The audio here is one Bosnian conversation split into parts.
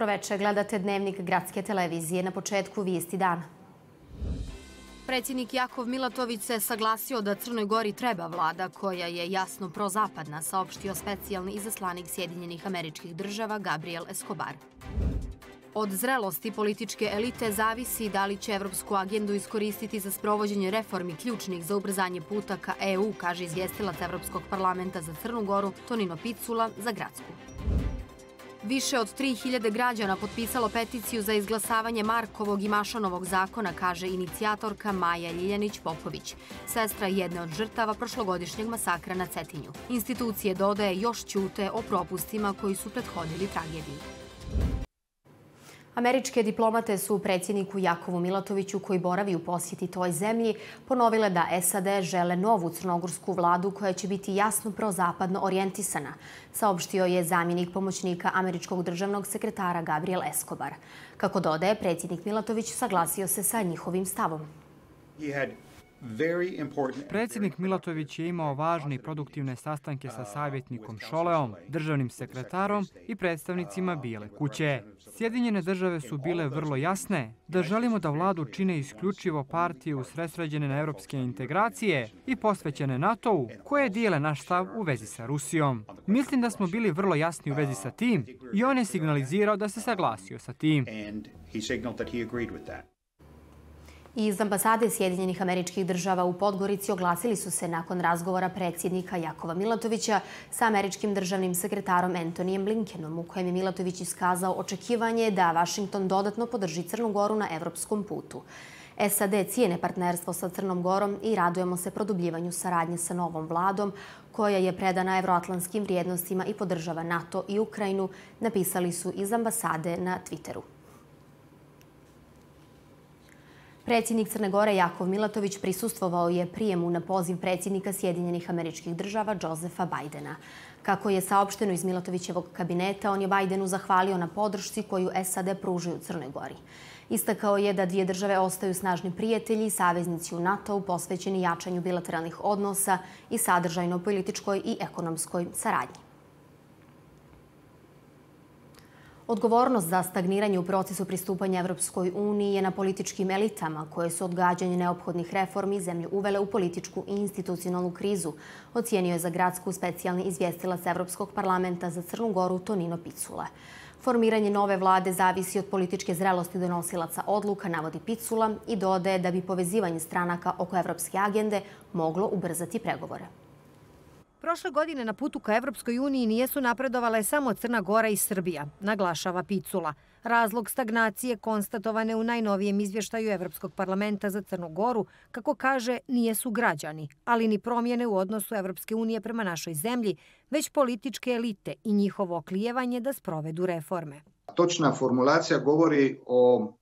Dobroveče, gledate Dnevnik gradske televizije. Na početku vijesti dana. Predsjednik Jakov Milatović se saglasio da Crnoj Gori treba vlada koja je jasno prozapadna, saopštio specijalni izaslanik Sjedinjenih američkih država Gabriel Escobar. Od zrelosti političke elite zavisi da li će evropsku agendu iskoristiti za sprovođenje reformi ključnih za ubrzanje puta ka EU, kaže izvjestilac Evropskog parlamenta za Crnu Goru Tonino Picula za Gradsku. Više od 3000 građana potpisalo peticiju za izglasavanje Markovog i Mašanovog zakona, kaže inicijatorka Maja ljiljanić popović sestra jedne od žrtava prošlogodišnjeg masakra na Cetinju. Institucije dodaje još ćute o propustima koji su prethodili tragediju. Američke diplomate su predsjedniku Jakovu Milatoviću, koji boravi u posjeti toj zemlji, ponovile da SAD žele novu crnogorsku vladu koja će biti jasno prozapadno orijentisana, saopštio je zamjenik pomoćnika američkog državnog sekretara Gabriel Escobar. Kako dodaje, predsjednik Milatović saglasio se sa njihovim stavom. Predsjednik Milatović je imao važne i produktivne sastanke sa uh, savjetnikom Šoleom, državnim sekretarom i predstavnicima uh, Bijele kuće. Sjedinjene države su bile vrlo jasne da želimo da vladu čine isključivo partije u sresređene na evropske integracije i posvećene NATO-u koje dijele naš stav u vezi sa Rusijom. Mislim da smo bili vrlo jasni u vezi sa tim uh, i on je signalizirao da se saglasio sa tim. Iz ambasade Sjedinjenih američkih država u Podgorici oglasili su se nakon razgovora predsjednika Jakova Milatovića sa američkim državnim sekretarom Antonijem Blinkenom, u kojem je Milatović iskazao očekivanje da Vašington dodatno podrži Crnu Goru na evropskom putu. SAD cijene partnerstvo sa Crnom Gorom i radujemo se produbljivanju saradnje sa novom vladom, koja je predana evroatlanskim vrijednostima i podržava NATO i Ukrajinu, napisali su iz ambasade na Twitteru. Predsjednik Crne Gore Jakov Milatović prisustvovao je prijemu na poziv predsjednika Sjedinjenih američkih država Josefa Bajdena. Kako je saopšteno iz Milatovićevog kabineta, on je Bajdenu zahvalio na podršci koju SAD pružuju Crne Gori. Istakao je da dvije države ostaju snažni prijatelji i saveznici u NATO u posvećeni jačanju bilateralnih odnosa i sadržajno političkoj i ekonomskoj saradnji. Odgovornost za stagniranje u procesu pristupanja Evropskoj uniji je na političkim elitama koje su odgađanje neophodnih reformi zemlje uvele u političku i institucionalnu krizu, ocijenio je za gradsku specijalni izvjestilac Evropskog parlamenta za Crnu Goru Tonino Picula. Formiranje nove vlade zavisi od političke zrelosti donosilaca odluka, navodi Picula, i dodaje da bi povezivanje stranaka oko evropske agende moglo ubrzati pregovore. Prošle godine na putu ka Evropskoj uniji nije su napredovale samo Crna Gora i Srbija, naglašava Picula. Razlog stagnacije konstatovane u najnovijem izvještaju Evropskog parlamenta za Crnu Goru, kako kaže, nije su građani, ali ni promjene u odnosu Evropske unije prema našoj zemlji, već političke elite i njihovo oklijevanje da sprovedu reforme. Točna formulacija govori o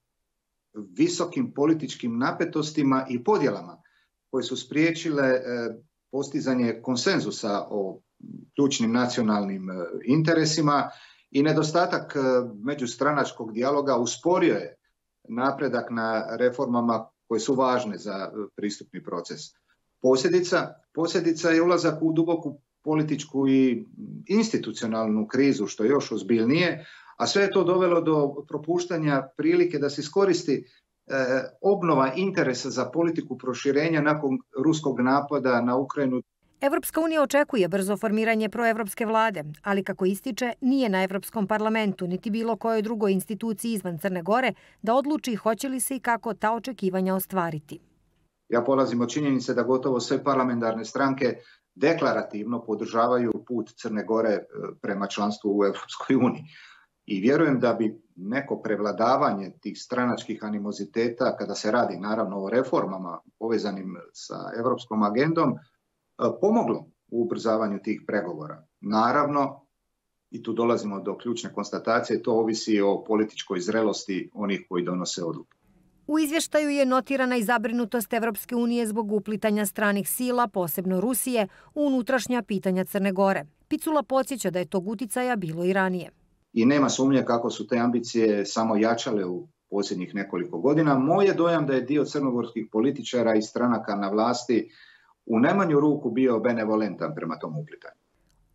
visokim političkim napetostima i podjelama koje su spriječile e, postizanje konsenzusa o ključnim nacionalnim e, interesima i nedostatak e, međustranačkog dijaloga usporio je napredak na reformama koje su važne za e, pristupni proces. Posljedica, posljedica je ulazak u duboku političku i institucionalnu krizu, što je još ozbiljnije, a sve je to dovelo do propuštanja prilike da se iskoristi Eh, obnova interesa za politiku proširenja nakon ruskog napada na Ukrajinu. Evropska unija očekuje brzo formiranje proevropske vlade, ali kako ističe, nije na Evropskom parlamentu, niti bilo kojoj drugoj instituciji izvan Crne Gore, da odluči hoće li se i kako ta očekivanja ostvariti. Ja polazim od činjenice da gotovo sve parlamentarne stranke deklarativno podržavaju put Crne Gore eh, prema članstvu u Evropskoj uniji. I vjerujem da bi neko prevladavanje tih stranačkih animoziteta, kada se radi naravno o reformama povezanim sa evropskom agendom, e, pomoglo u ubrzavanju tih pregovora. Naravno, i tu dolazimo do ključne konstatacije, to ovisi o političkoj zrelosti onih koji donose odluke. U izvještaju je notirana i zabrinutost Evropske unije zbog uplitanja stranih sila, posebno Rusije, u unutrašnja pitanja Crne Gore. Picula podsjeća da je tog uticaja bilo i ranije i nema sumnje kako su te ambicije samo jačale u posljednjih nekoliko godina. Moj je dojam da je dio crnogorskih političara i stranaka na vlasti u nemanju ruku bio benevolentan prema tom uplitanju.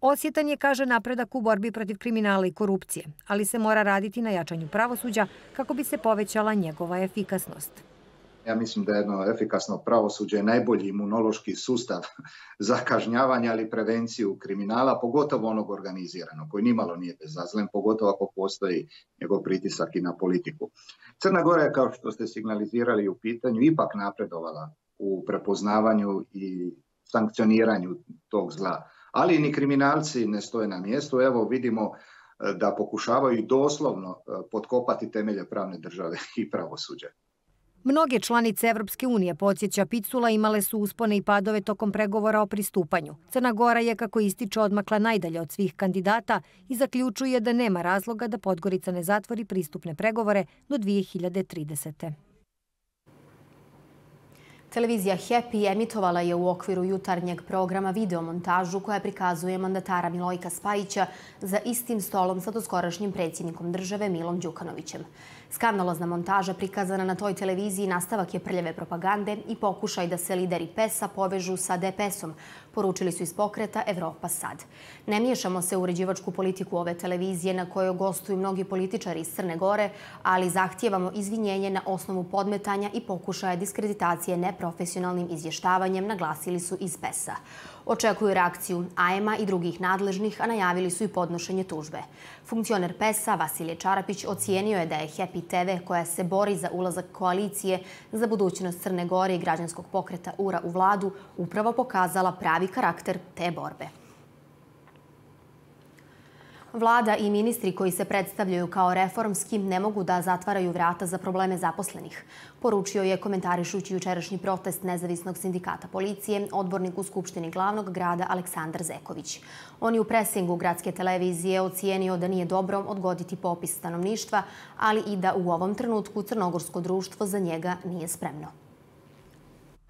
Osjetan je, kaže, napredak u borbi protiv kriminala i korupcije, ali se mora raditi na jačanju pravosuđa kako bi se povećala njegova efikasnost ja mislim da je jedno efikasno pravosuđe je najbolji imunološki sustav za kažnjavanje ali prevenciju kriminala, pogotovo onog organiziranog, koji nimalo nije bezazlen, pogotovo ako postoji njegov pritisak i na politiku. Crna Gora je, kao što ste signalizirali u pitanju, ipak napredovala u prepoznavanju i sankcioniranju tog zla. Ali ni kriminalci ne stoje na mjestu. Evo vidimo eh, da pokušavaju doslovno eh, podkopati temelje pravne države i pravosuđe. Mnoge članice Evropske unije, podsjeća Picula, imale su uspone i padove tokom pregovora o pristupanju. Crna Gora je, kako ističe, odmakla najdalje od svih kandidata i zaključuje da nema razloga da Podgorica ne zatvori pristupne pregovore do 2030. Televizija Happy emitovala je u okviru jutarnjeg programa videomontažu koja prikazuje mandatara Milojka Spajića za istim stolom sa doskorašnjim predsjednikom države Milom Đukanovićem. Skandalozna montaža prikazana na toj televiziji nastavak je prljave propagande i pokušaj da se lideri PES-a povežu sa DPS-om, poručili su iz pokreta Evropa Sad. Ne miješamo se u uređivačku politiku ove televizije na kojoj gostuju mnogi političari iz Crne Gore, ali zahtijevamo izvinjenje na osnovu podmetanja i pokušaja diskreditacije neprofesionalnim izvještavanjem, naglasili su iz PES-a. Očekuju reakciju AEMA i drugih nadležnih, a najavili su i podnošenje tužbe. Funkcioner PES-a Vasilije Čarapić ocijenio je da je Happy TV, koja se bori za ulazak koalicije za budućnost Crne Gore i građanskog pokreta URA u vladu, upravo pokazala pravi pravi karakter te borbe. Vlada i ministri koji se predstavljaju kao reformski ne mogu da zatvaraju vrata za probleme zaposlenih, poručio je komentarišući jučerašnji protest Nezavisnog sindikata policije, odbornik u Skupštini glavnog grada Aleksandar Zeković. On je u presingu gradske televizije ocijenio da nije dobro odgoditi popis stanovništva, ali i da u ovom trenutku crnogorsko društvo za njega nije spremno.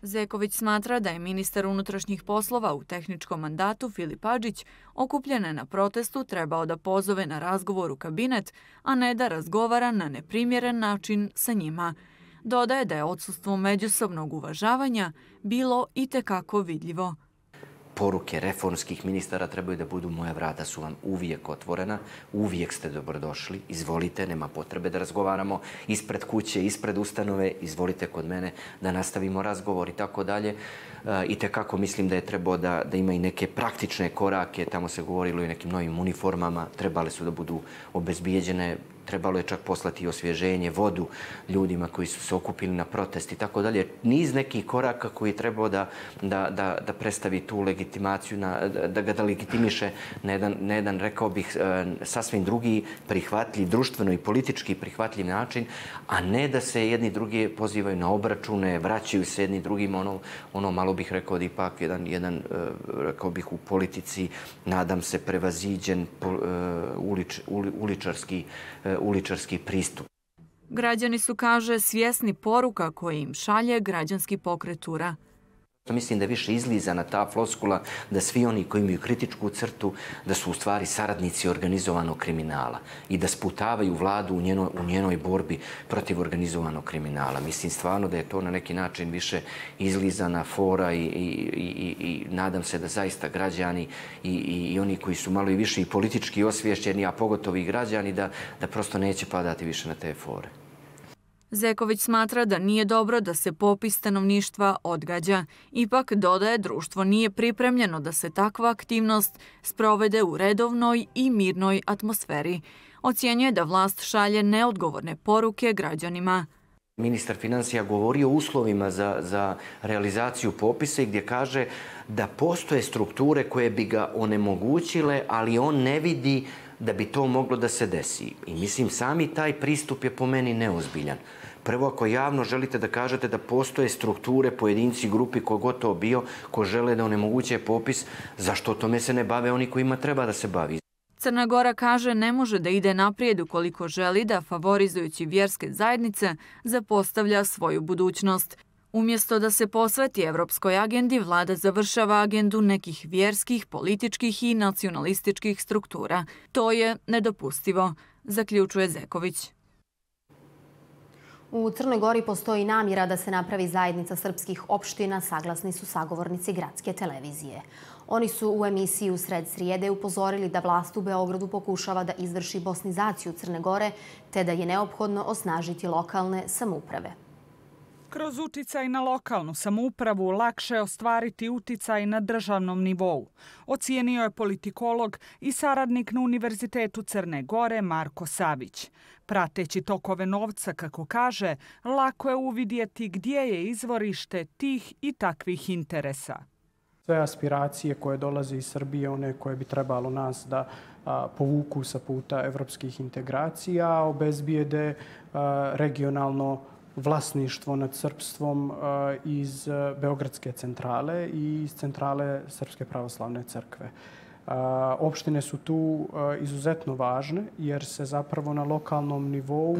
Zeković smatra da je ministar unutrašnjih poslova u tehničkom mandatu Filip Ađić okupljene na protestu trebao da pozove na razgovor u kabinet, a ne da razgovara na neprimjeren način sa njima. Dodaje da je odsustvo međusobnog uvažavanja bilo i tekako vidljivo poruke reformskih ministara trebaju da budu moja vrata su vam uvijek otvorena, uvijek ste dobrodošli, izvolite, nema potrebe da razgovaramo ispred kuće, ispred ustanove, izvolite kod mene da nastavimo razgovor i tako dalje. E, I tekako mislim da je trebao da, da ima i neke praktične korake, tamo se govorilo i nekim novim uniformama, trebali su da budu obezbijeđene, trebalo je čak poslati i osvježenje, vodu ljudima koji su se okupili na protest i tako dalje. Niz nekih koraka koji je trebao da, da, da, da predstavi tu legitimaciju, na, da ga da legitimiše na jedan, na jedan, rekao bih, e, sasvim drugi prihvatljiv, društveno i politički prihvatljiv način, a ne da se jedni drugi pozivaju na obračune, vraćaju se jedni drugim, ono, ono malo bih rekao da ipak jedan, jedan e, rekao bih, u politici, nadam se, prevaziđen e, ulič, uličarski uličarski pristup. Građani su, kaže, svjesni poruka koji im šalje građanski pokret ura. Mislim da je više izlizana ta floskula da svi oni koji imaju kritičku crtu da su u stvari saradnici organizovanog kriminala i da sputavaju vladu u njenoj, u njenoj borbi protiv organizovanog kriminala. Mislim stvarno da je to na neki način više izlizana fora i, i, i, i, nadam se da zaista građani i, i, oni koji su malo i više i politički osvješćeni, a pogotovo i građani, da, da prosto neće padati više na te fore. Zeković smatra da nije dobro da se popis stanovništva odgađa. Ipak dodaje društvo nije pripremljeno da se takva aktivnost sprovede u redovnoj i mirnoj atmosferi. Ocijenjuje da vlast šalje neodgovorne poruke građanima. Ministar financija govori o uslovima za, za realizaciju popisa i gdje kaže da postoje strukture koje bi ga onemogućile, ali on ne vidi da bi to moglo da se desi. I mislim, sami taj pristup je po meni neozbiljan. Prvo, ako javno želite da kažete da postoje strukture, pojedinci, grupi, ko gotovo bio, ko žele da onemoguće popis, zašto o tome se ne bave oni koji kojima treba da se bavi? Crna Gora kaže ne može da ide naprijed ukoliko želi da, favorizujući vjerske zajednice, zapostavlja svoju budućnost. Umjesto da se posveti Evropskoj agendi, vlada završava agendu nekih vjerskih, političkih i nacionalističkih struktura. To je nedopustivo, zaključuje Zeković. U Crnoj Gori postoji namjera da se napravi zajednica srpskih opština, saglasni su sagovornici gradske televizije. Oni su u emisiji u sred srijede upozorili da vlast u Beogradu pokušava da izvrši bosnizaciju Crne Gore, te da je neophodno osnažiti lokalne samuprave. Kroz uticaj na lokalnu samoupravu lakše je ostvariti uticaj na državnom nivou. Ocijenio je politikolog i saradnik na Univerzitetu Crne Gore Marko Savić. Prateći tokove novca, kako kaže, lako je uvidjeti gdje je izvorište tih i takvih interesa. Sve aspiracije koje dolaze iz Srbije, one koje bi trebalo nas da povuku sa puta evropskih integracija, obezbijede regionalno vlasništvo nad Srpstvom e, iz e, Beogradske centrale i iz centrale Srpske pravoslavne crkve. E, opštine su tu izuzetno važne jer se zapravo na lokalnom nivou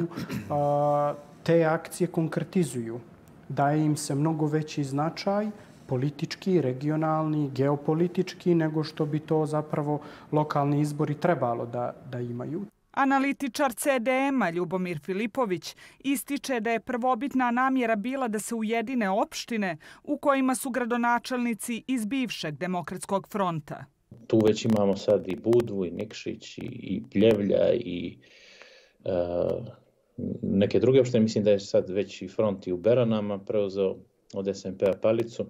te akcije konkretizuju. Daje im se mnogo veći značaj politički, regionalni, geopolitički nego što bi to zapravo lokalni izbori trebalo da, da imaju. Analitičar CDM-a Ljubomir Filipović ističe da je prvobitna namjera bila da se ujedine opštine u kojima su gradonačelnici iz bivšeg demokratskog fronta. Tu već imamo sad i Budvu, i Nikšić, i Pljevlja, i e, neke druge opštine. Mislim da je sad već i front i u Beranama preuzeo od SMP-a Palicu.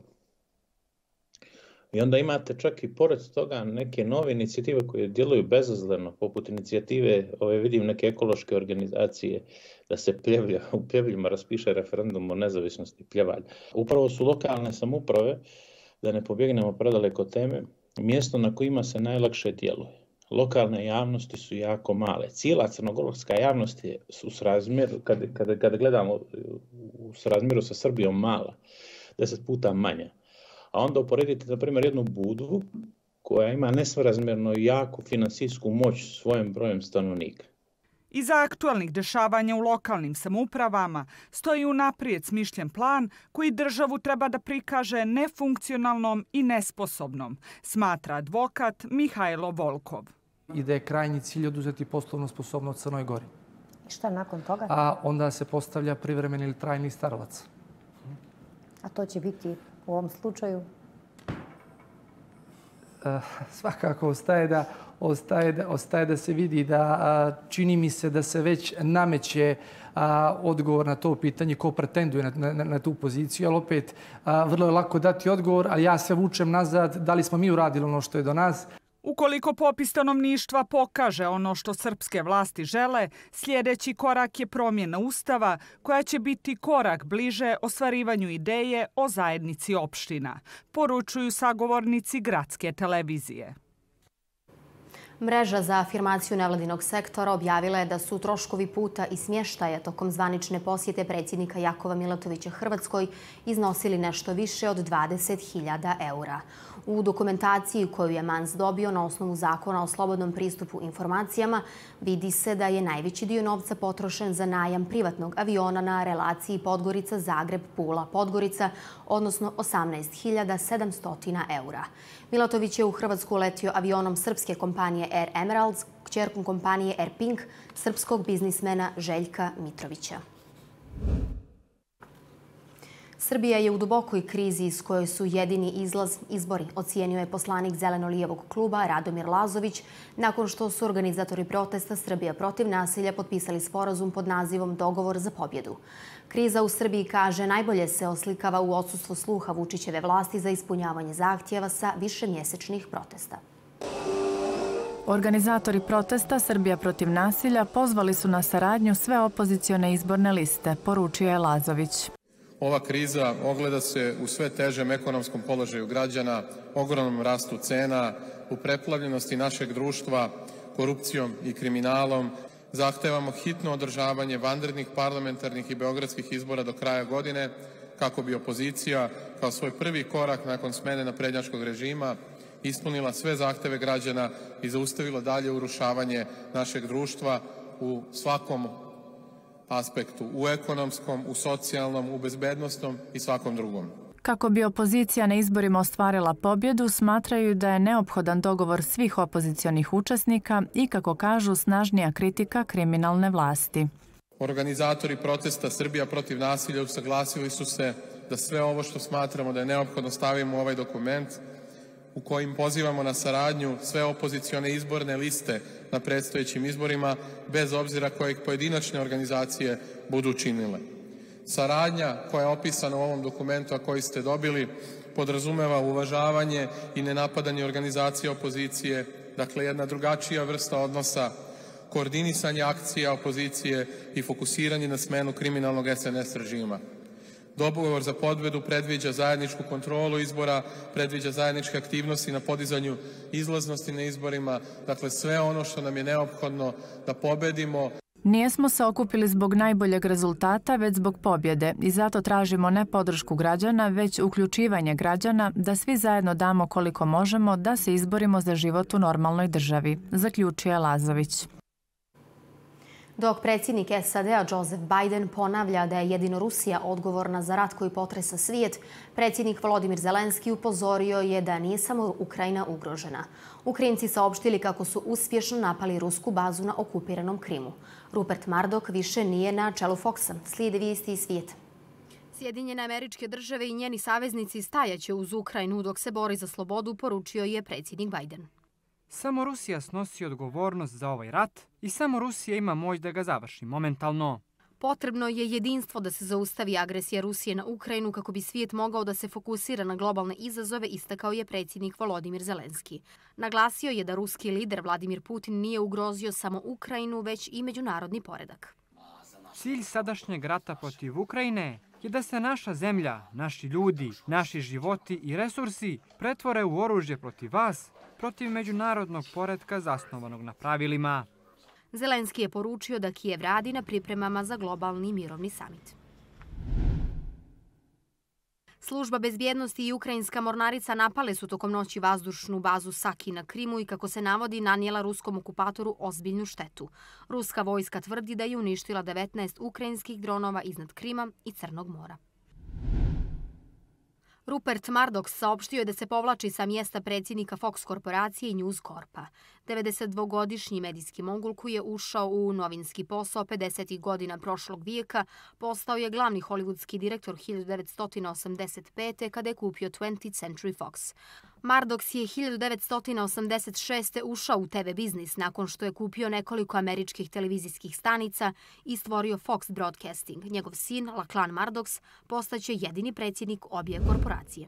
I onda imate čak i pored toga neke nove inicijative koje djeluju bezazleno, poput inicijative, ove vidim neke ekološke organizacije, da se pljevlja, u pljevljima raspiše referendum o nezavisnosti pljevalja. Upravo su lokalne samuprave, da ne pobjegnemo predaleko teme, mjesto na kojima se najlakše djeluje. Lokalne javnosti su jako male. Cijela crnogorska javnost je u srazmjeru, kada kad, kad gledamo u srazmjeru sa Srbijom mala, deset puta manja. A onda uporedite, na primjer, jednu budvu koja ima nesvrazmjerno jako finansijsku moć svojim brojem stanovnika. Iza aktualnih dešavanja u lokalnim samoupravama stoji unaprijed smišljen plan koji državu treba da prikaže nefunkcionalnom i nesposobnom, smatra advokat Mihajlo Volkov. Ide krajnji cilj oduzeti poslovnu sposobnost Crnoj Gori. I šta nakon toga? A onda se postavlja privremeni ili trajni starovac. A to će biti u ovom slučaju? Eh, svakako ostaje da, ostaje, da, ostaje da se vidi da čini mi se da se već nameće odgovor na to pitanje ko pretenduje na, na, na tu poziciju, ali opet vrlo je lako dati odgovor, a ja se vučem nazad da li smo mi uradili ono što je do nas. Ukoliko popis stanovništva pokaže ono što srpske vlasti žele, sljedeći korak je promjena Ustava koja će biti korak bliže osvarivanju ideje o zajednici opština, poručuju sagovornici gradske televizije. Mreža za afirmaciju nevladinog sektora objavila je da su troškovi puta i smještaja tokom zvanične posjete predsjednika Jakova Milatovića Hrvatskoj iznosili nešto više od 20.000 eura. U dokumentaciji koju je Mans dobio na osnovu zakona o slobodnom pristupu informacijama vidi se da je najveći dio novca potrošen za najam privatnog aviona na relaciji Podgorica-Zagreb-Pula-Podgorica, odnosno 18.700 eura. Milatović je u Hrvatsku letio avionom srpske kompanije Air Emeralds, kćerkom kompanije Air Pink, srpskog biznismena Željka Mitrovića. Srbija je u dubokoj krizi iz kojoj su jedini izlaz izbori, ocijenio je poslanik Zeleno-lijevog kluba Radomir Lazović, nakon što su organizatori protesta Srbija protiv nasilja potpisali sporazum pod nazivom Dogovor za pobjedu. Kriza u Srbiji, kaže, najbolje se oslikava u odsutstvu sluha Vučićeve vlasti za ispunjavanje zahtjeva sa više mjesečnih protesta. Organizatori protesta Srbija protiv nasilja pozvali su na saradnju sve opozicione izborne liste, poručio je Lazović. Ova kriza ogleda se u sve težem ekonomskom položaju građana, ogromnom rastu cena, u preplavljenosti našeg društva, korupcijom i kriminalom. Zahtevamo hitno održavanje vanrednih parlamentarnih i beogradskih izbora do kraja godine, kako bi opozicija, kao svoj prvi korak nakon smene na prednjačkog režima, ispunila sve zahteve građana i zaustavila dalje urušavanje našeg društva u svakom aspektu, u ekonomskom, u socijalnom, u bezbednostnom i svakom drugom. Kako bi opozicija na izborima ostvarila pobjedu, smatraju da je neophodan dogovor svih opozicionih učesnika i, kako kažu, snažnija kritika kriminalne vlasti. Organizatori protesta Srbija protiv nasilja usaglasili su se da sve ovo što smatramo da je neophodno stavimo u ovaj dokument, u kojim pozivamo na saradnju sve opozicione izborne liste na predstojećim izborima, bez obzira kojeg pojedinačne organizacije budu činile. Saradnja koja je opisana u ovom dokumentu, a koji ste dobili, podrazumeva uvažavanje i nenapadanje organizacije opozicije, dakle jedna drugačija vrsta odnosa, koordinisanje akcija opozicije i fokusiranje na smenu kriminalnog SNS režima. Dobovor za podvedu predviđa zajedničku kontrolu izbora, predviđa zajedničke aktivnosti na podizanju izlaznosti na izborima, dakle sve ono što nam je neophodno da pobedimo. Nijesmo se okupili zbog najboljeg rezultata, već zbog pobjede i zato tražimo ne podršku građana, već uključivanje građana da svi zajedno damo koliko možemo da se izborimo za život u normalnoj državi, zaključuje Lazović. Dok predsjednik SAD-a Josef Biden ponavlja da je jedino Rusija odgovorna za rat koji potresa svijet, predsjednik Volodimir Zelenski upozorio je da nije samo Ukrajina ugrožena. Ukrajinci saopštili kako su uspješno napali rusku bazu na okupiranom Krimu. Rupert Mardok više nije na čelu Foxa. Slijede vijesti i svijet. Sjedinjene američke države i njeni saveznici stajaće uz Ukrajinu dok se bori za slobodu, poručio je predsjednik Biden. Samo Rusija snosi odgovornost za ovaj rat i samo Rusija ima moć da ga završi momentalno. Potrebno je jedinstvo da se zaustavi agresija Rusije na Ukrajinu kako bi svijet mogao da se fokusira na globalne izazove, istakao je predsjednik Volodimir Zelenski. Naglasio je da ruski lider Vladimir Putin nije ugrozio samo Ukrajinu, već i međunarodni poredak. Cilj sadašnjeg rata protiv Ukrajine je da se naša zemlja, naši ljudi, naši životi i resursi pretvore u oružje protiv vas protiv međunarodnog poredka zasnovanog na pravilima. Zelenski je poručio da Kijev radi na pripremama za globalni mirovni samit. Služba bezbjednosti i ukrajinska mornarica napale su tokom noći vazdušnu bazu Saki na Krimu i, kako se navodi, nanijela ruskom okupatoru ozbiljnu štetu. Ruska vojska tvrdi da je uništila 19 ukrajinskih dronova iznad Krima i Crnog mora. Rupert Mardox saopštio je da se povlači sa mjesta predsjednika Fox korporacije i News Corp-a. 92-godišnji medijski mongul koji je ušao u novinski posao 50. ih godina prošlog vijeka postao je glavni hollywoodski direktor 1985. kada je kupio 20th Century Fox. Mardox je 1986. ušao u TV biznis nakon što je kupio nekoliko američkih televizijskih stanica i stvorio Fox Broadcasting. Njegov sin, Laclan Mardox, postaće jedini predsjednik obje korporacije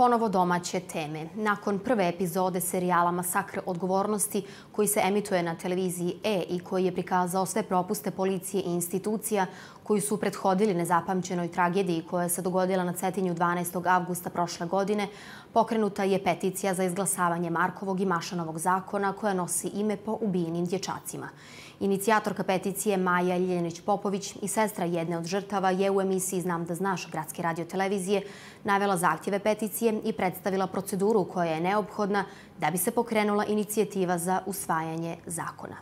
ponovo domaće teme. Nakon prve epizode serijala Masakr odgovornosti koji se emituje na televiziji E i koji je prikazao sve propuste policije i institucija koji su prethodili nezapamćenoj tragediji koja se dogodila na Cetinju 12. avgusta prošle godine, pokrenuta je peticija za izglasavanje Markovog i Mašanovog zakona koja nosi ime po ubijenim dječacima. Inicijatorka peticije Maja Ljenić-Popović i sestra jedne od žrtava je u emisiji Znam da znaš gradske radiotelevizije navela zahtjeve peticije i predstavila proceduru koja je neophodna da bi se pokrenula inicijativa za usvajanje zakona.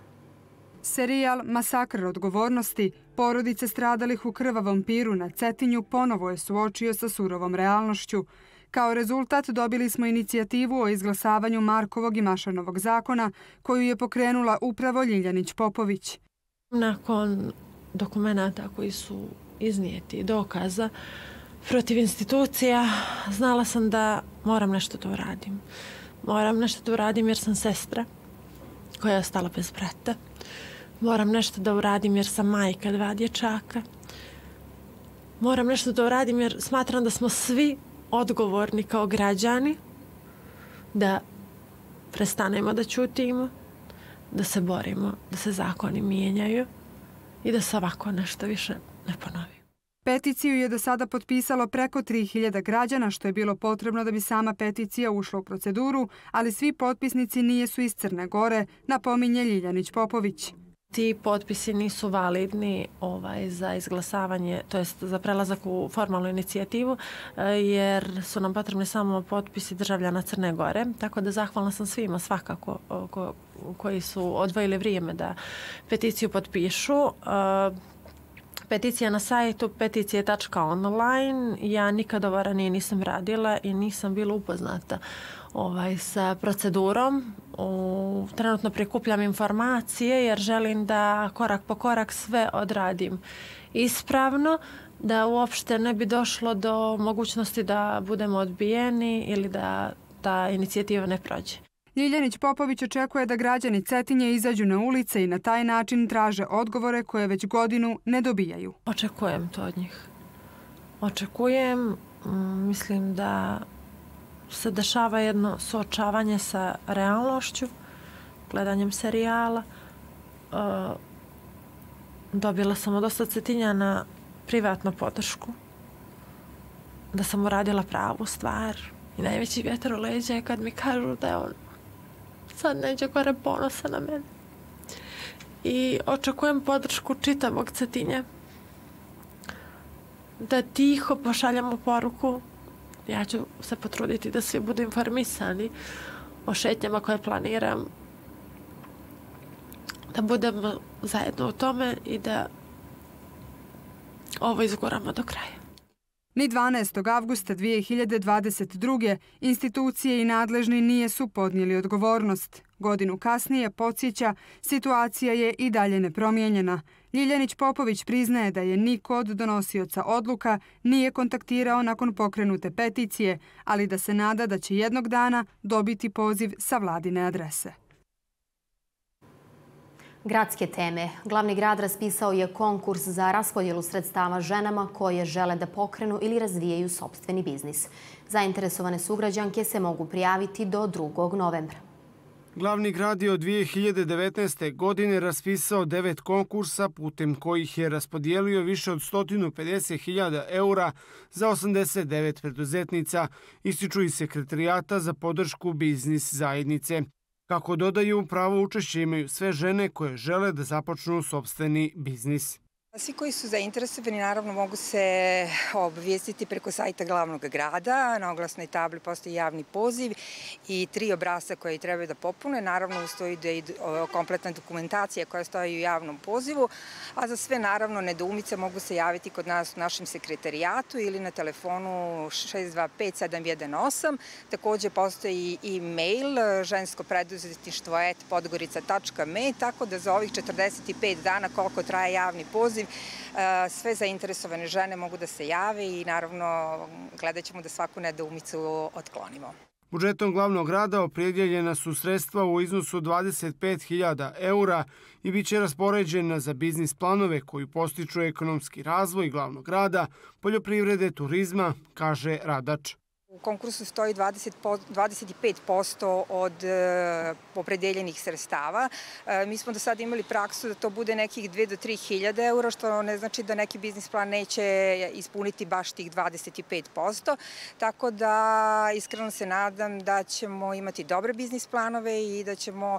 Serijal Masakr odgovornosti porodice stradalih u krvavom piru na Cetinju ponovo je suočio sa surovom realnošću. Kao rezultat dobili smo inicijativu o izglasavanju Markovog i Mašanovog zakona, koju je pokrenula upravo Ljiljanić Popović. Nakon dokumenta koji su iznijeti dokaza protiv institucija, znala sam da moram nešto da uradim. Moram nešto da uradim jer sam sestra koja je ostala bez brata. Moram nešto da uradim jer sam majka dva dječaka. Moram nešto da uradim jer smatram da smo svi odgovorni kao građani da prestanemo da čutimo, da se borimo, da se zakoni mijenjaju i da se ovako nešto više ne ponovi. Peticiju je do sada potpisalo preko 3000 građana, što je bilo potrebno da bi sama peticija ušla u proceduru, ali svi potpisnici nije su iz Crne Gore, napominje Ljiljanić Popović ti potpisi nisu validni ovaj za izglasavanje, to jest za prelazak u formalnu inicijativu, eh, jer su nam potrebni samo potpisi državljana Crne Gore. Tako da zahvalna sam svima svakako eh, koji su odvojili vrijeme da peticiju potpišu. Eh, peticija na sajtu peticije.online. Ja nikad ovo ranije nisam radila i nisam bila upoznata ovaj, sa procedurom. U, trenutno prikupljam informacije jer želim da korak po korak sve odradim ispravno da uopšte ne bi došlo do mogućnosti da budemo odbijeni ili da ta inicijativa ne prođe. Ljiljanić Popović očekuje da građani Cetinje izađu na ulice i na taj način traže odgovore koje već godinu ne dobijaju. Očekujem to od njih. Očekujem, mm, mislim da se dešava jedno suočavanje sa realnošću, gledanjem serijala. E, dobila sam od osta Cetinja na privatnu podršku, da sam uradila pravu stvar. I najveći vjetar u leđe je kad mi kažu da je on sad neđe gore ponosa na mene. I očekujem podršku čitavog cetinje. Da tiho pošaljamo poruku. Ja ću se potruditi da svi budu informisani o šetnjama koje planiram. Da budemo zajedno u tome i da ovo izguramo do kraja. Ni 12. avgusta 2022. institucije i nadležni nije su podnijeli odgovornost. Godinu kasnije, podsjeća, situacija je i dalje nepromijenjena. Ljiljanić Popović priznaje da je niko od donosioca odluka nije kontaktirao nakon pokrenute peticije, ali da se nada da će jednog dana dobiti poziv sa vladine adrese gradske teme. Glavni grad raspisao je konkurs za raspodjelu sredstava ženama koje žele da pokrenu ili razvijaju sobstveni biznis. Zainteresovane sugrađanke se mogu prijaviti do 2. novembra. Glavni grad je od 2019. godine raspisao devet konkursa putem kojih je raspodijelio više od 150.000 eura za 89 preduzetnica, ističu i sekretarijata za podršku biznis zajednice. Kako dodaju, pravo učešće imaju sve žene koje žele da započnu sobstveni biznis. Svi koji su zainteresovani naravno mogu se obvijestiti preko sajta glavnog grada, na oglasnoj tabli postoji javni poziv i tri obrasa koje treba da popune, naravno ustoji da i kompletna dokumentacija koja stoji u javnom pozivu, a za sve naravno nedoumice mogu se javiti kod nas u našem sekretarijatu ili na telefonu 625718, također postoji i mail žensko tako da za ovih 45 dana koliko traje javni poziv E, sve zainteresovane žene mogu da se jave i naravno gledat ćemo da svaku nedoumicu otklonimo. Budžetom glavnog grada oprijedjeljena su sredstva u iznosu 25.000 eura i bit će raspoređena za biznis planove koji postiču ekonomski razvoj glavnog grada, poljoprivrede, turizma, kaže Radač. U konkursu stoji 25% od e, opredeljenih sredstava. E, mi smo do sada imali praksu da to bude nekih 2 do 3 hiljade eura, što ne znači da neki biznis plan neće ispuniti baš tih 25%. Tako da iskreno se nadam da ćemo imati dobre biznis planove i da ćemo e,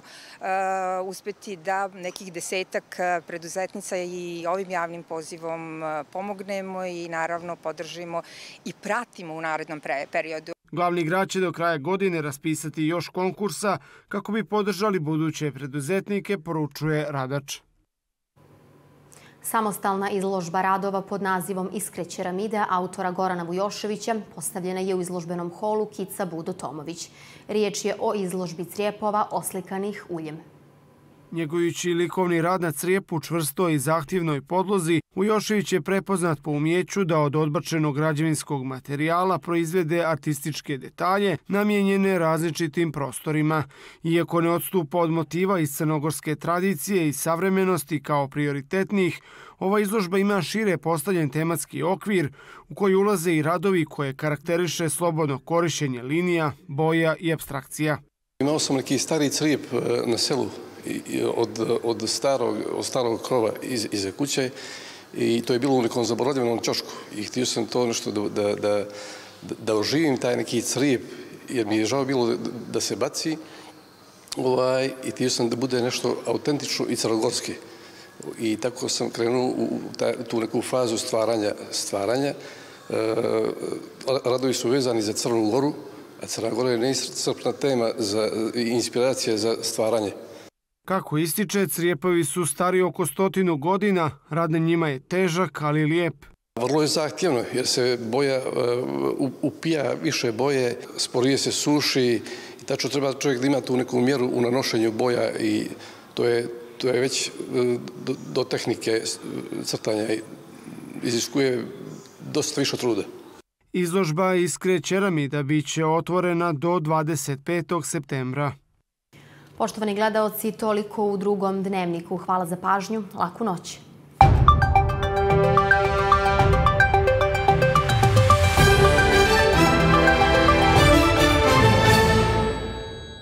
uspeti da nekih desetak preduzetnica i ovim javnim pozivom pomognemo i naravno podržimo i pratimo u narednom periodu periodu. Glavni grad će do kraja godine raspisati još konkursa kako bi podržali buduće preduzetnike, poručuje Radač. Samostalna izložba radova pod nazivom Iskre ćeramide autora Gorana Vujoševića postavljena je u izložbenom holu Kica Budo Tomović. Riječ je o izložbi crijepova oslikanih uljem. Njegujući likovni rad na crijepu čvrstoj i zahtjevnoj podlozi, Ujošević je prepoznat po umjeću da od odbačenog građevinskog materijala proizvede artističke detalje namjenjene različitim prostorima. Iako ne odstupa od motiva iz crnogorske tradicije i savremenosti kao prioritetnih, ova izložba ima šire postavljen tematski okvir u koji ulaze i radovi koje karakteriše slobodno korišenje linija, boja i abstrakcija. Imao sam neki stari crijep e, na selu od, od, starog, od starog krova iz, iz kuće i to je bilo u nekom zaboravljenom čošku i htio sam to nešto da, da, da, da oživim taj neki crijep jer mi je žao bilo da, se baci ovaj, i htio sam da bude nešto autentično i crnogorske i tako sam krenuo u tu neku fazu stvaranja stvaranja e, radovi su vezani za Crnu Goru a Crna Gora je neinscrpna tema za, inspiracija za stvaranje Kako ističe, crijepavi su stari oko stotinu godina, rad na njima je težak, ali lijep. Vrlo je zahtjevno jer se boja e, upija više boje, sporije se suši i tačno treba čovjek da ima tu neku mjeru u nanošenju boja i to je To je već e, do tehnike crtanja i iziskuje dosta više trude. Izložba iskre Čeramida biće otvorena do 25. septembra. Poštovani gledalci, toliko u drugom dnevniku. Hvala za pažnju. Laku noć.